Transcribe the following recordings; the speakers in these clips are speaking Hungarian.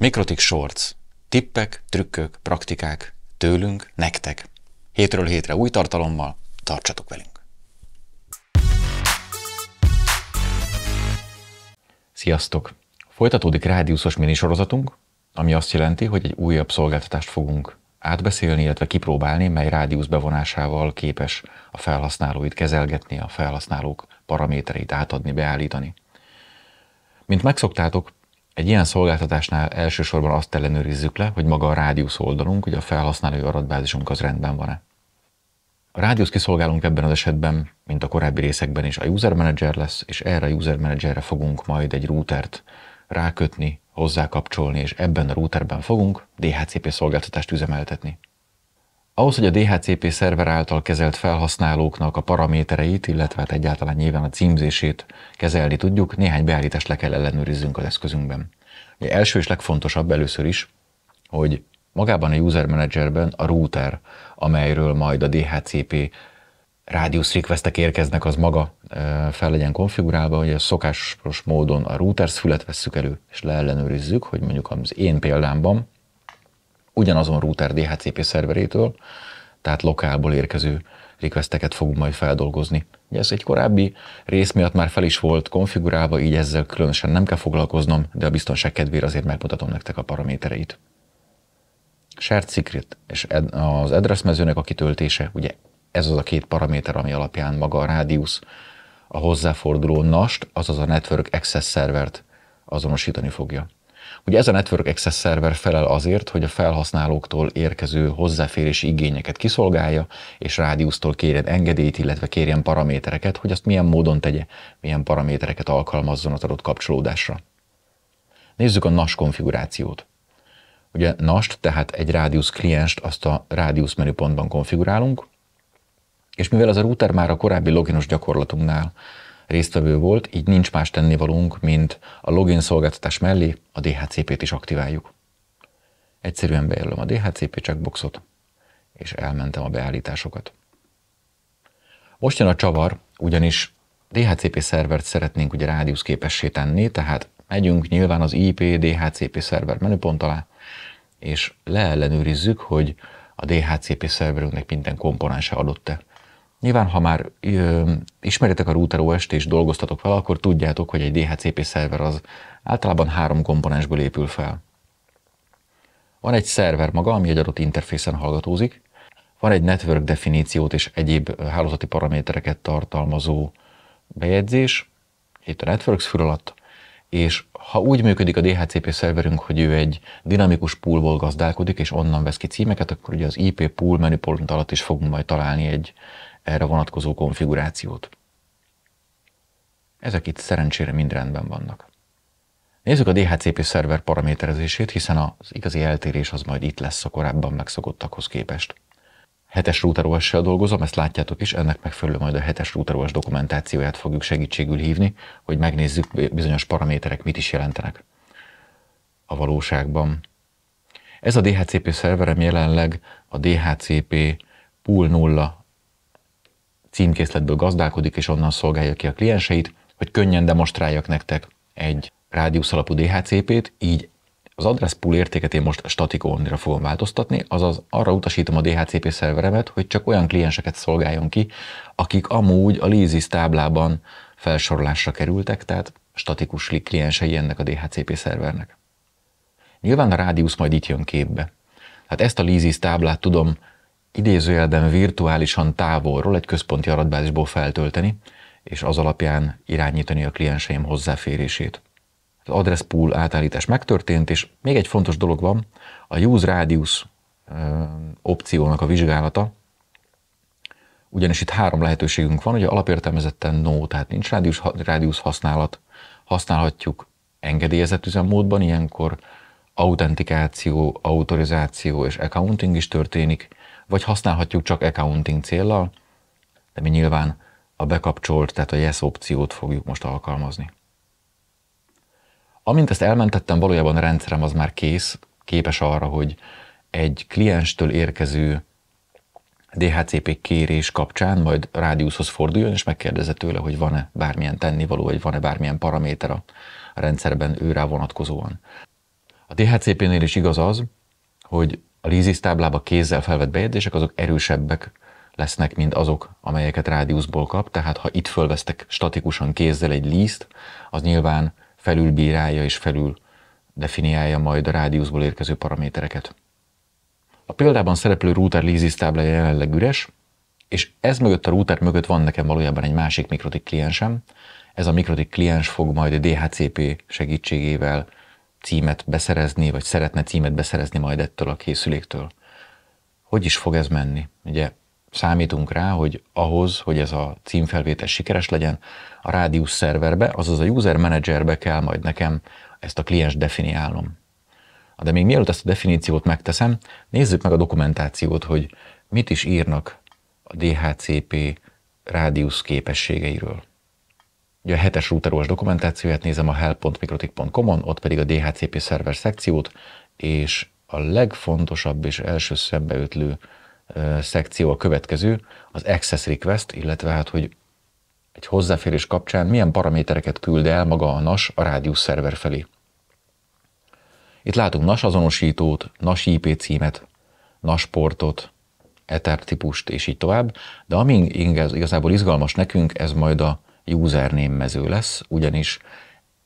Mikrotik Shorts. Tippek, trükkök, praktikák. Tőlünk, nektek. Hétről hétre új tartalommal. Tartsatok velünk! Sziasztok! Folytatódik rádiuszos minisorozatunk, ami azt jelenti, hogy egy újabb szolgáltatást fogunk átbeszélni, illetve kipróbálni, mely rádiusz bevonásával képes a felhasználóit kezelgetni, a felhasználók paramétereit átadni, beállítani. Mint megszoktátok, egy ilyen szolgáltatásnál elsősorban azt ellenőrizzük le, hogy maga a rádiusz oldalunk, hogy a felhasználói adatbázisunk az rendben van-e. A rádiusz kiszolgálunk ebben az esetben, mint a korábbi részekben is a User Manager lesz, és erre a User Managerre fogunk majd egy routert rákötni, hozzákapcsolni, és ebben a routerben fogunk DHCP szolgáltatást üzemeltetni. Ahhoz, hogy a DHCP szerver által kezelt felhasználóknak a paramétereit, illetve hát egyáltalán nyilván a címzését kezelni tudjuk, néhány beállítást le kell ellenőriznünk az eszközünkben. Ugye első és legfontosabb először is, hogy magában a User Managerben a router, amelyről majd a DHCP rádiusz requestek érkeznek, az maga fel legyen konfigurálva, hogy a szokásos módon a routers fület vesszük elő, és leellenőrizzük, hogy mondjuk az én példámban ugyanazon router DHCP szerverétől, tehát lokálból érkező requesteket fogunk majd feldolgozni. Ugye ez egy korábbi rész miatt már fel is volt konfigurálva, így ezzel különösen nem kell foglalkoznom, de a biztonság kedvére azért megmutatom nektek a paramétereit. Shared Secret és az address mezőnek a kitöltése, ugye ez az a két paraméter, ami alapján maga a rádiusz, a hozzáforduló NAST, azaz a Network Access Servert azonosítani fogja. Ugye ez a Network Access Server felel azért, hogy a felhasználóktól érkező hozzáférési igényeket kiszolgálja, és Rádiusztól kérjen engedélyt, illetve kérjen paramétereket, hogy azt milyen módon tegye, milyen paramétereket alkalmazzon az adott kapcsolódásra. Nézzük a NAS konfigurációt. Ugye NAS-t, tehát egy Rádius klienst azt a Rádius menüpontban konfigurálunk, és mivel az a router már a korábbi loginos gyakorlatunknál résztvevő volt, így nincs más tennivalónk, mint a login szolgáltatás mellé a DHCP-t is aktiváljuk. Egyszerűen bejelölöm a DHCP checkboxot, és elmentem a beállításokat. Most jön a csavar, ugyanis DHCP szervert szeretnénk ugye rádiusz képessé tenni, tehát megyünk nyilván az IP DHCP szerver menüpont alá, és leellenőrizzük, hogy a DHCP szerverünknek minden komponense adott-e. Nyilván, ha már ö, ismeritek a router OS-t és dolgoztatok fel, akkor tudjátok, hogy egy DHCP szerver az általában három komponensből épül fel. Van egy szerver maga, ami egy adott interfészen hallgatózik, van egy network definíciót és egyéb hálózati paramétereket tartalmazó bejegyzés, itt a Networks fül alatt, és ha úgy működik a DHCP szerverünk, hogy ő egy dinamikus poolból gazdálkodik, és onnan vesz ki címeket, akkor ugye az IP pool menüpont alatt is fogunk majd találni egy erre vonatkozó konfigurációt. Ezek itt szerencsére mind rendben vannak. Nézzük a DHCP szerver paraméterezését, hiszen az igazi eltérés az majd itt lesz a korábban megszokottakhoz képest. Hetes router os dolgozom, ezt látjátok is, ennek megfelelő majd a hetes router OS dokumentációját fogjuk segítségül hívni, hogy megnézzük bizonyos paraméterek mit is jelentenek a valóságban. Ez a DHCP szerverem jelenleg a DHCP Pool 0 címkészletből gazdálkodik, és onnan szolgálja ki a klienseit, hogy könnyen demonstráljak nektek egy rádiusz alapú DHCP-t, így az address pool értéket én most statik only-ra fogom változtatni, azaz arra utasítom a DHCP szerveremet, hogy csak olyan klienseket szolgáljon ki, akik amúgy a Leasis táblában felsorolásra kerültek, tehát statikus kliensei ennek a DHCP szervernek. Nyilván a rádiusz majd itt jön képbe. Hát ezt a Leasis táblát tudom idézőjelben virtuálisan távolról egy központi adatbázisból feltölteni, és az alapján irányítani a klienseim hozzáférését. Az address pool átállítás megtörtént, és még egy fontos dolog van, a use radius opciónak a vizsgálata, ugyanis itt három lehetőségünk van, ugye alapértelmezetten no, tehát nincs rádius, rádius használat, használhatjuk engedélyezett üzemmódban, ilyenkor autentikáció, autorizáció és accounting is történik, vagy használhatjuk csak accounting céllal, de mi nyilván a bekapcsolt, tehát a yes opciót fogjuk most alkalmazni. Amint ezt elmentettem, valójában a rendszerem az már kész, képes arra, hogy egy klienstől érkező DHCP kérés kapcsán majd Rádiuszhoz forduljon, és megkérdezze tőle, hogy van-e bármilyen tennivaló, vagy van-e bármilyen paraméter a rendszerben őrá vonatkozóan. A DHCP-nél is igaz az, hogy a lízis táblába kézzel felvett bejegyzések azok erősebbek lesznek, mint azok, amelyeket rádiuszból kap, tehát ha itt fölvesztek statikusan kézzel egy lízt, az nyilván felülbírálja és felül definiálja majd a rádiuszból érkező paramétereket. A példában szereplő router lízis táblája jelenleg üres, és ez mögött a router mögött van nekem valójában egy másik mikrotik kliensem. Ez a mikrotik kliens fog majd a DHCP segítségével címet beszerezni, vagy szeretne címet beszerezni majd ettől a készüléktől. Hogy is fog ez menni? Ugye számítunk rá, hogy ahhoz, hogy ez a címfelvétel sikeres legyen, a rádiusz szerverbe, azaz a user managerbe kell majd nekem ezt a kliens definiálnom. De még mielőtt ezt a definíciót megteszem, nézzük meg a dokumentációt, hogy mit is írnak a DHCP rádiusz képességeiről. Ugye a hetes routeros dokumentációját nézem a help.mikrotik.com-on, ott pedig a DHCP szerver szekciót, és a legfontosabb és első szembeötlő szekció a következő, az access request, illetve hát, hogy egy hozzáférés kapcsán milyen paramétereket küld el maga a NAS a rádius szerver felé. Itt látunk NAS azonosítót, NAS IP címet, NAS portot, Ether típust és így tovább, de ami igazából izgalmas nekünk, ez majd a username mező lesz, ugyanis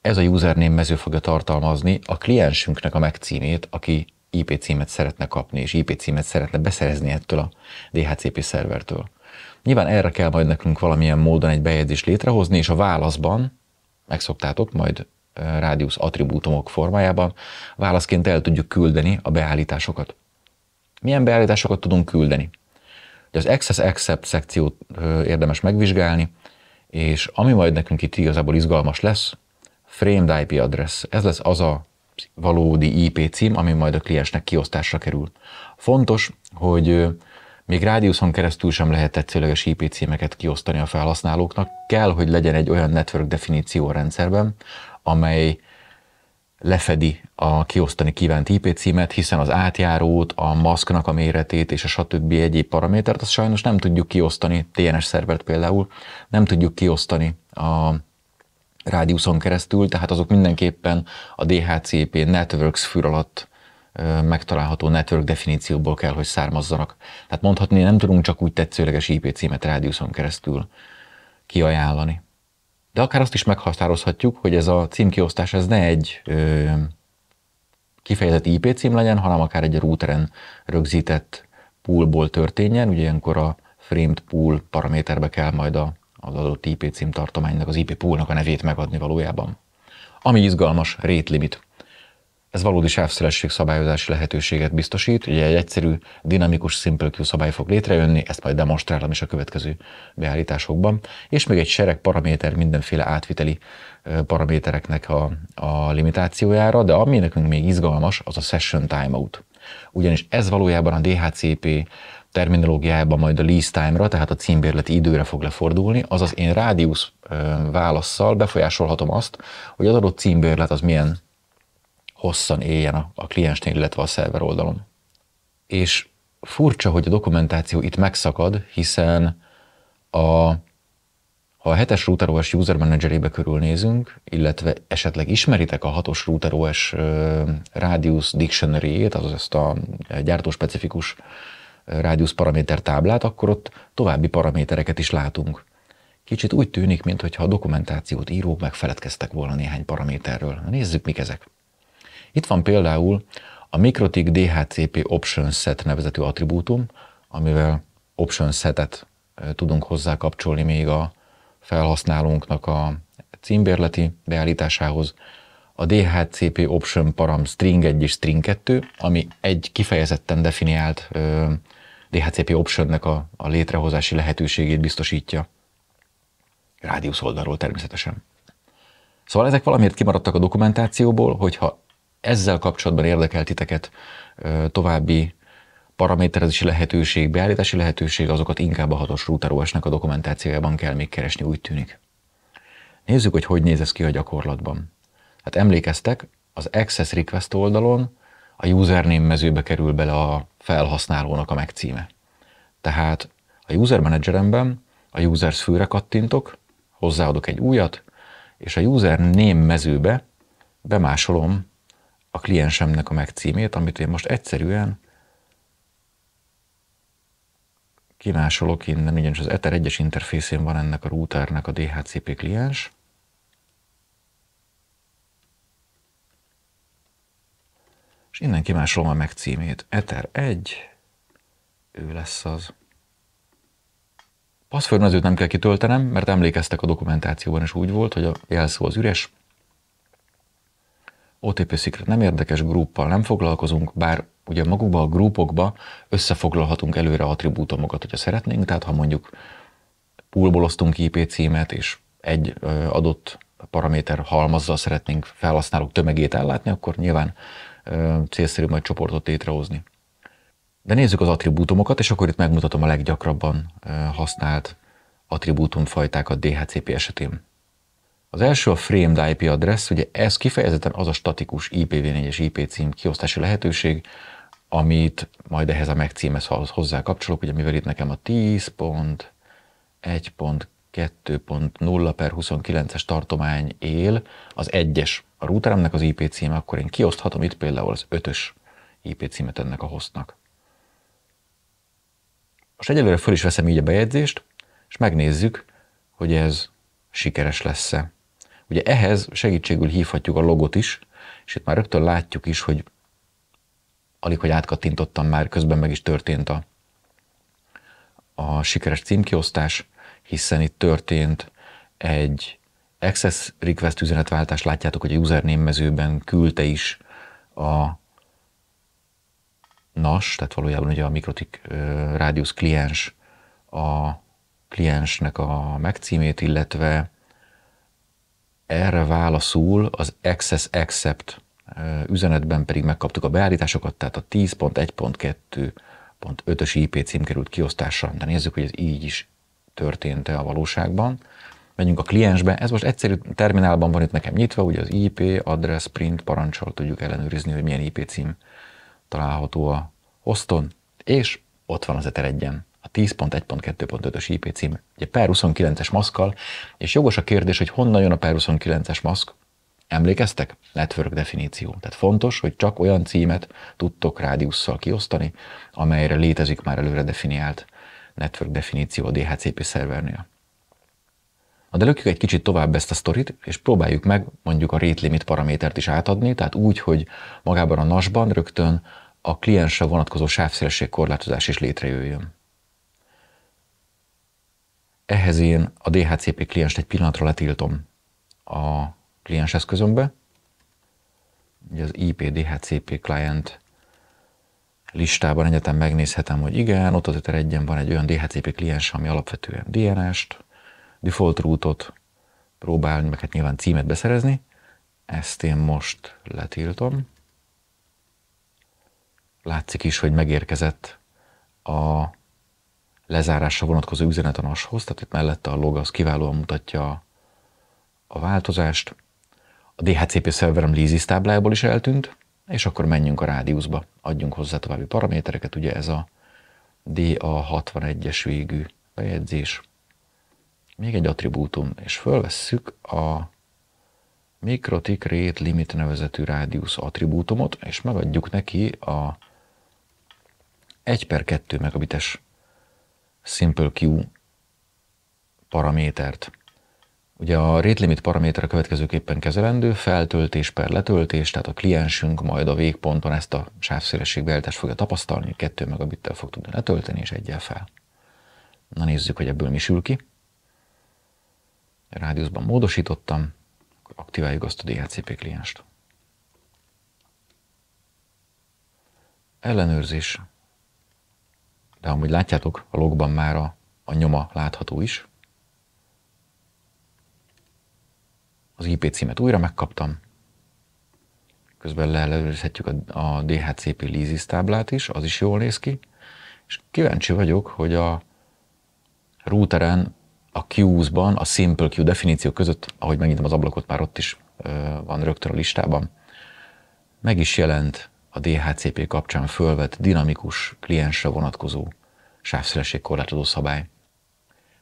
ez a username mező fogja tartalmazni a kliensünknek a megcímét, aki IP címet szeretne kapni, és IP címet szeretne beszerezni ettől a DHCP szervertől. Nyilván erre kell majd nekünk valamilyen módon egy bejegyzést létrehozni, és a válaszban, megszoktátok, majd rádiusz attribútumok formájában, válaszként el tudjuk küldeni a beállításokat. Milyen beállításokat tudunk küldeni? Az Access Accept szekciót érdemes megvizsgálni, és ami majd nekünk itt igazából izgalmas lesz, framed IP address. Ez lesz az a valódi IP cím, ami majd a kliensnek kiosztásra kerül. Fontos, hogy még rádiuszon keresztül sem lehet tetszőleges IP címeket kiosztani a felhasználóknak. Kell, hogy legyen egy olyan network definíció rendszerben, amely lefedi a kiosztani kívánt IP címet, hiszen az átjárót, a maszknak a méretét és a stb. egyéb paramétert, azt sajnos nem tudjuk kiosztani, DNS szervert például, nem tudjuk kiosztani a rádiuszon keresztül, tehát azok mindenképpen a DHCP Networks fűr alatt megtalálható network definícióból kell, hogy származzanak. Tehát mondhatni, nem tudunk csak úgy tetszőleges IP címet rádiuszon keresztül kiajánlani. De akár azt is meghatározhatjuk, hogy ez a címkiosztás ez ne egy ö, kifejezett IP cím legyen, hanem akár egy routeren rögzített poolból történjen. Ugye ilyenkor a framed pool paraméterbe kell majd a, az adott IP cím tartománynak, az IP poolnak a nevét megadni valójában. Ami izgalmas, rate limit. Ez valódi sávszélesség szabályozási lehetőséget biztosít, ugye egy egyszerű, dinamikus Simple Q szabály fog létrejönni, ezt majd demonstrálom is a következő beállításokban, és még egy sereg paraméter mindenféle átviteli paramétereknek a, a limitációjára, de ami nekünk még izgalmas, az a session timeout. Ugyanis ez valójában a DHCP terminológiájában majd a lease time-ra, tehát a címbérleti időre fog lefordulni, azaz én rádiusz válaszsal befolyásolhatom azt, hogy az adott címbérlet az milyen hosszan éljen a, a kliensnél, illetve a szerver oldalon. És furcsa, hogy a dokumentáció itt megszakad, hiszen a, ha a 7-es OS User Managerébe körülnézünk, illetve esetleg ismeritek a 6-os RouterOS Radius Dictionary-ét, azaz ezt a gyártóspecifikus radius paraméter táblát, akkor ott további paramétereket is látunk. Kicsit úgy tűnik, mintha a dokumentációt írók megfeledkeztek volna néhány paraméterről. Nézzük, mik ezek. Itt van például a Mikrotik DHCP Option Set nevezetű attribútum, amivel Option Setet tudunk hozzá kapcsolni még a felhasználónknak a címbérleti beállításához. A DHCP Option param string 1 és string 2, ami egy kifejezetten definiált DHCP optionnek a, a létrehozási lehetőségét biztosítja. Rádiusz oldalról természetesen. Szóval ezek valamiért kimaradtak a dokumentációból, hogyha ezzel kapcsolatban érdekel titeket további paraméterezési lehetőség, beállítási lehetőség, azokat inkább a hatos router os a dokumentációjában kell még keresni, úgy tűnik. Nézzük, hogy hogy néz ez ki a gyakorlatban. Hát emlékeztek, az Access Request oldalon a username mezőbe kerül bele a felhasználónak a megcíme. Tehát a User Manageremben a Users főre kattintok, hozzáadok egy újat, és a Name mezőbe bemásolom a kliensemnek a megcímét, amit én most egyszerűen kimásolok innen, ugyanis az Ether 1-es interfészén van ennek a routernek a DHCP kliens, és innen kimásolom a megcímét. Ether 1, ő lesz az. Passzfőrmezőt nem kell kitöltenem, mert emlékeztek a dokumentációban is úgy volt, hogy a jelszó az üres, OTP Secret nem érdekes grúppal nem foglalkozunk, bár ugye magukba a grúpokba összefoglalhatunk előre attribútumokat, hogyha szeretnénk, tehát ha mondjuk poolból osztunk IP címet, és egy adott paraméter halmazzal szeretnénk felhasználók tömegét ellátni, akkor nyilván célszerű majd csoportot létrehozni. De nézzük az attribútumokat, és akkor itt megmutatom a leggyakrabban használt attribútumfajtákat DHCP esetén. Az első a framed IP address, ugye ez kifejezetten az a statikus IPv4-es IP cím kiosztási lehetőség, amit majd ehhez a megcímhez hozzá kapcsolok, ugye mivel itt nekem a 10.1.2.0 per 29-es tartomány él, az egyes a routeremnek az IP címe, akkor én kioszthatom itt például az ötös IP címet ennek a hostnak. Most egyelőre föl is veszem így a bejegyzést, és megnézzük, hogy ez sikeres lesz-e. Ugye ehhez segítségül hívhatjuk a logot is, és itt már rögtön látjuk is, hogy alig, hogy átkattintottam már, közben meg is történt a, a sikeres címkiosztás, hiszen itt történt egy access request üzenetváltás, látjátok, hogy a username mezőben küldte is a NAS, tehát valójában ugye a Mikrotik Radius kliens a kliensnek a megcímét, illetve erre válaszul az Access Accept üzenetben pedig megkaptuk a beállításokat, tehát a 10.1.2.5-ös IP cím került kiosztásra. De nézzük, hogy ez így is történt-e a valóságban. Menjünk a kliensbe, ez most egyszerű terminálban van itt nekem nyitva, ugye az IP, address, print parancsal tudjuk ellenőrizni, hogy milyen IP cím található a hoston, és ott van az Ether egyen. 10.1.2.5-ös IP cím, ugye per 29-es maszkkal, és jogos a kérdés, hogy honnan jön a per 29-es maszk, Emlékeztek? Network definíció. Tehát fontos, hogy csak olyan címet tudtok rádiusszal kiosztani, amelyre létezik már előre definiált network definíció a DHCP szervernél. Na de lökjük egy kicsit tovább ezt a sztorit, és próbáljuk meg mondjuk a rate limit paramétert is átadni, tehát úgy, hogy magában a NAS-ban rögtön a kliensre vonatkozó sávszélesség korlátozás is létrejöjjön ehhez én a DHCP klienst egy pillanatra letiltom a kliens eszközömbe. Ugye az IP DHCP client listában egyetem megnézhetem, hogy igen, ott az egyen van egy olyan DHCP kliens, ami alapvetően DNS-t, default rootot próbálni, meg hát nyilván címet beszerezni. Ezt én most letiltom. Látszik is, hogy megérkezett a lezárásra vonatkozó üzenet a NAS-hoz, tehát itt mellette a log az kiválóan mutatja a változást. A DHCP szerverem Leases táblájából is eltűnt, és akkor menjünk a rádiuszba, adjunk hozzá további paramétereket, ugye ez a DA61-es végű bejegyzés. Még egy attribútum, és fölvesszük a Mikrotik Rate Limit nevezetű rádiusz attribútumot, és megadjuk neki a 1 per 2 megabites Simple Q paramétert. Ugye a rate limit paraméter következőképpen kezelendő, feltöltés per letöltés, tehát a kliensünk majd a végponton ezt a sávszélességbeállítást fogja tapasztalni, 2 megabittel fog tudni letölteni, és egyel fel. Na nézzük, hogy ebből mi sül ki. Rádiuszban módosítottam, akkor aktiváljuk azt a DHCP klienst. Ellenőrzés de amúgy látjátok, a logban már a, a nyoma látható is. Az IP címet újra megkaptam, közben leellenőrizhetjük a, a DHCP Leases táblát is, az is jól néz ki, és kíváncsi vagyok, hogy a routeren a queues-ban, a simple queue definíció között, ahogy megnyitom az ablakot, már ott is van rögtön a listában, meg is jelent a DHCP kapcsán fölvett dinamikus kliensre vonatkozó sávszélességkorlátozó szabály.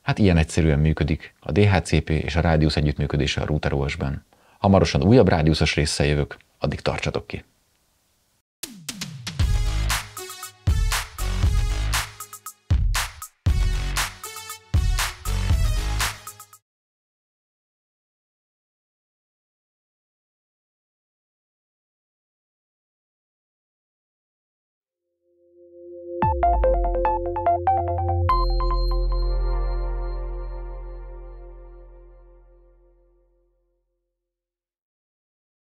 Hát ilyen egyszerűen működik a DHCP és a rádiusz együttműködése a router OS-ben. Hamarosan újabb rádiuszos résszel jövök, addig tartsatok ki!